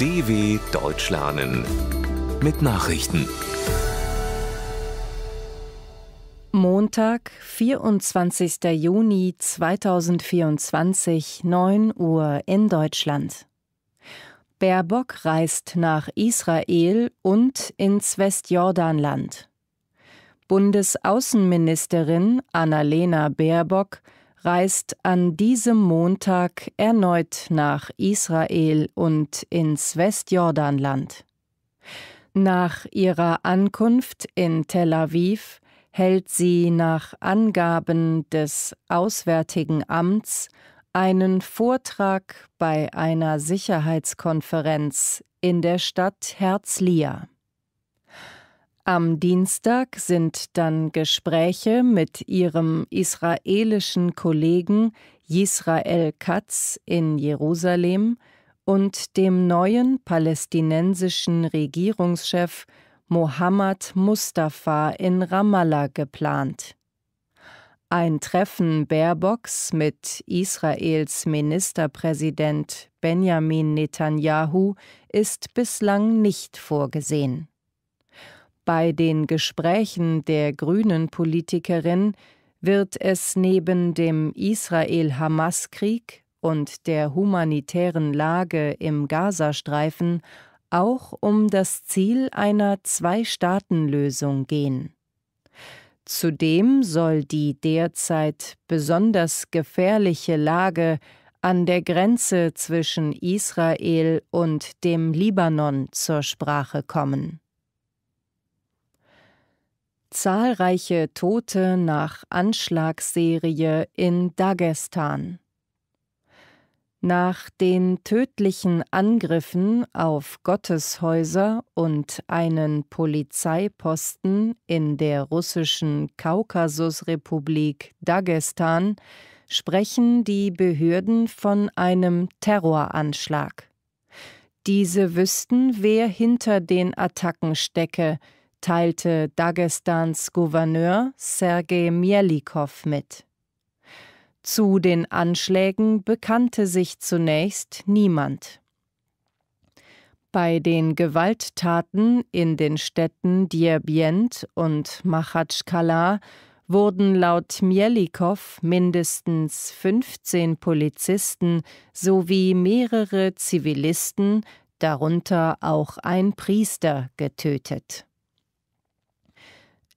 DW Deutsch lernen mit Nachrichten. Montag, 24. Juni 2024, 9 Uhr in Deutschland. Baerbock reist nach Israel und ins Westjordanland. Bundesaußenministerin Annalena Baerbock reist an diesem Montag erneut nach Israel und ins Westjordanland. Nach ihrer Ankunft in Tel Aviv hält sie nach Angaben des Auswärtigen Amts einen Vortrag bei einer Sicherheitskonferenz in der Stadt Herzliya. Am Dienstag sind dann Gespräche mit ihrem israelischen Kollegen Yisrael Katz in Jerusalem und dem neuen palästinensischen Regierungschef Mohammad Mustafa in Ramallah geplant. Ein Treffen Baerbocks mit Israels Ministerpräsident Benjamin Netanyahu ist bislang nicht vorgesehen. Bei den Gesprächen der grünen Politikerin wird es neben dem Israel-Hamas-Krieg und der humanitären Lage im Gazastreifen auch um das Ziel einer Zwei-Staaten-Lösung gehen. Zudem soll die derzeit besonders gefährliche Lage an der Grenze zwischen Israel und dem Libanon zur Sprache kommen. Zahlreiche Tote nach Anschlagsserie in Dagestan. Nach den tödlichen Angriffen auf Gotteshäuser und einen Polizeiposten in der russischen Kaukasusrepublik Dagestan sprechen die Behörden von einem Terroranschlag. Diese wüssten, wer hinter den Attacken stecke, teilte Dagestans Gouverneur Sergei Mielikow mit. Zu den Anschlägen bekannte sich zunächst niemand. Bei den Gewalttaten in den Städten Djerbient und Machatschkala wurden laut Mielikow mindestens 15 Polizisten sowie mehrere Zivilisten, darunter auch ein Priester, getötet.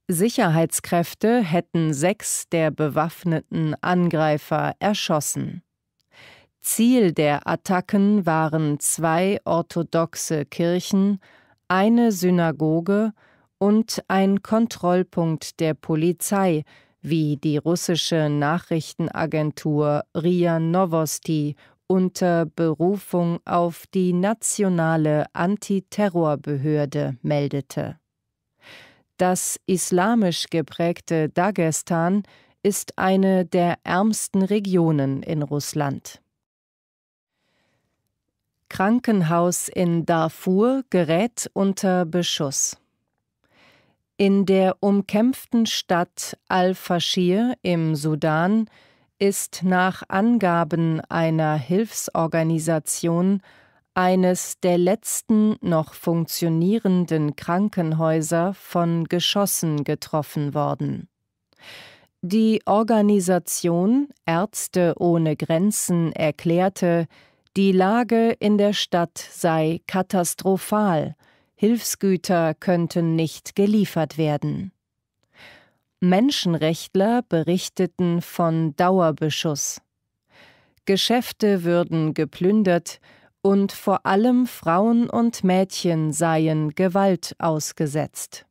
Sicherheitskräfte hätten sechs der bewaffneten Angreifer erschossen. Ziel der Attacken waren zwei orthodoxe Kirchen, eine Synagoge und ein Kontrollpunkt der Polizei, wie die russische Nachrichtenagentur RIA Novosti unter Berufung auf die nationale Antiterrorbehörde meldete. Das islamisch geprägte Dagestan ist eine der ärmsten Regionen in Russland. Krankenhaus in Darfur gerät unter Beschuss. In der umkämpften Stadt Al-Fashir im Sudan ist nach Angaben einer Hilfsorganisation eines der letzten noch funktionierenden Krankenhäuser von Geschossen getroffen worden. Die Organisation Ärzte ohne Grenzen erklärte, die Lage in der Stadt sei katastrophal, Hilfsgüter könnten nicht geliefert werden. Menschenrechtler berichteten von Dauerbeschuss. Geschäfte würden geplündert und vor allem Frauen und Mädchen seien Gewalt ausgesetzt.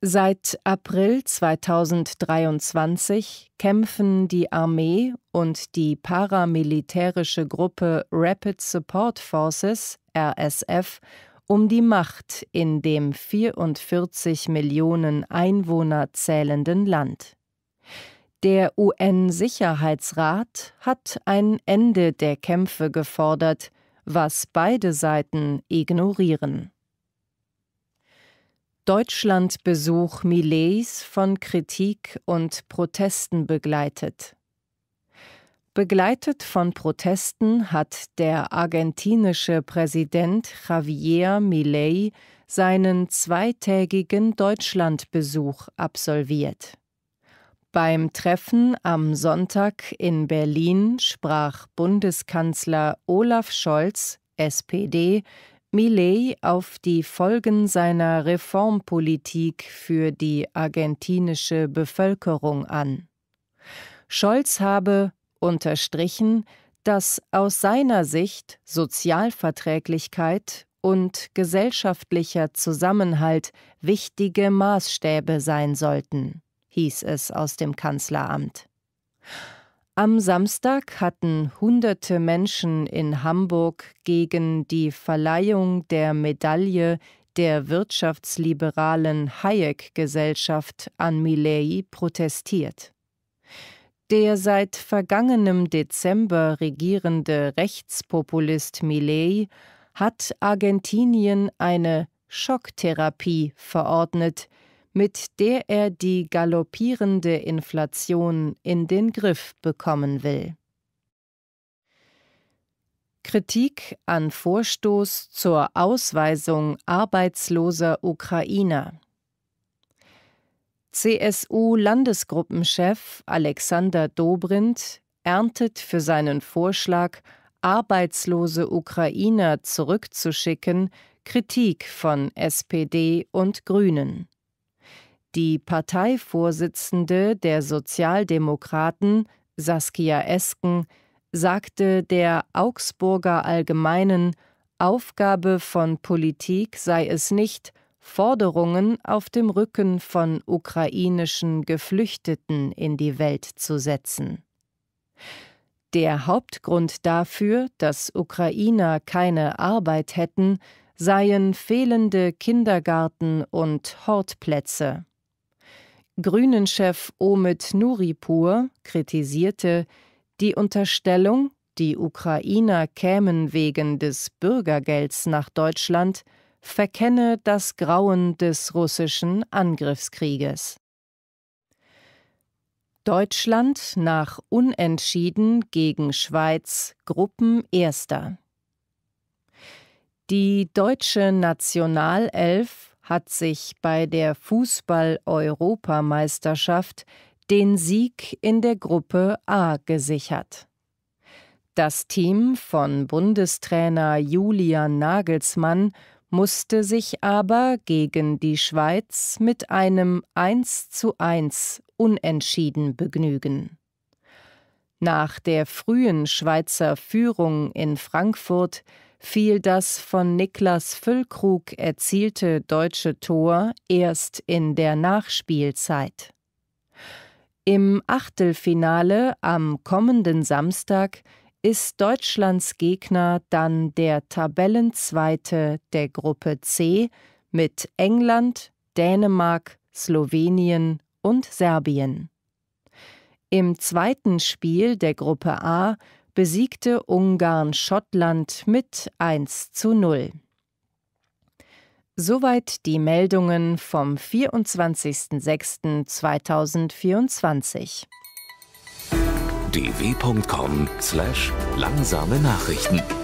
Seit April 2023 kämpfen die Armee und die paramilitärische Gruppe Rapid Support Forces RSF um die Macht in dem 44 Millionen Einwohner zählenden Land. Der UN-Sicherheitsrat hat ein Ende der Kämpfe gefordert, was beide Seiten ignorieren. Deutschlandbesuch Millets von Kritik und Protesten begleitet. Begleitet von Protesten hat der argentinische Präsident Javier Milei seinen zweitägigen Deutschlandbesuch absolviert. Beim Treffen am Sonntag in Berlin sprach Bundeskanzler Olaf Scholz, SPD, Millet auf die Folgen seiner Reformpolitik für die argentinische Bevölkerung an. Scholz habe unterstrichen, dass aus seiner Sicht Sozialverträglichkeit und gesellschaftlicher Zusammenhalt wichtige Maßstäbe sein sollten hieß es aus dem Kanzleramt. Am Samstag hatten hunderte Menschen in Hamburg gegen die Verleihung der Medaille der wirtschaftsliberalen Hayek-Gesellschaft an Milley protestiert. Der seit vergangenem Dezember regierende Rechtspopulist Milley hat Argentinien eine Schocktherapie verordnet, mit der er die galoppierende Inflation in den Griff bekommen will. Kritik an Vorstoß zur Ausweisung arbeitsloser Ukrainer. CSU-Landesgruppenchef Alexander Dobrindt erntet für seinen Vorschlag, arbeitslose Ukrainer zurückzuschicken, Kritik von SPD und Grünen. Die Parteivorsitzende der Sozialdemokraten, Saskia Esken, sagte der Augsburger Allgemeinen, Aufgabe von Politik sei es nicht, Forderungen auf dem Rücken von ukrainischen Geflüchteten in die Welt zu setzen. Der Hauptgrund dafür, dass Ukrainer keine Arbeit hätten, seien fehlende Kindergarten und Hortplätze. Grünen-Chef Omid Nuripur kritisierte, die Unterstellung, die Ukrainer kämen wegen des Bürgergelds nach Deutschland, verkenne das Grauen des russischen Angriffskrieges. Deutschland nach Unentschieden gegen Schweiz Gruppenerster. Die deutsche Nationalelf hat sich bei der Fußball-Europameisterschaft den Sieg in der Gruppe A gesichert. Das Team von Bundestrainer Julian Nagelsmann musste sich aber gegen die Schweiz mit einem 1:1 Unentschieden begnügen. Nach der frühen Schweizer Führung in Frankfurt fiel das von Niklas Füllkrug erzielte deutsche Tor erst in der Nachspielzeit. Im Achtelfinale am kommenden Samstag ist Deutschlands Gegner dann der Tabellenzweite der Gruppe C mit England, Dänemark, Slowenien und Serbien. Im zweiten Spiel der Gruppe A besiegte Ungarn Schottland mit 1 zu 0. Soweit die Meldungen vom 24.06.2024. dw.com/langsame Nachrichten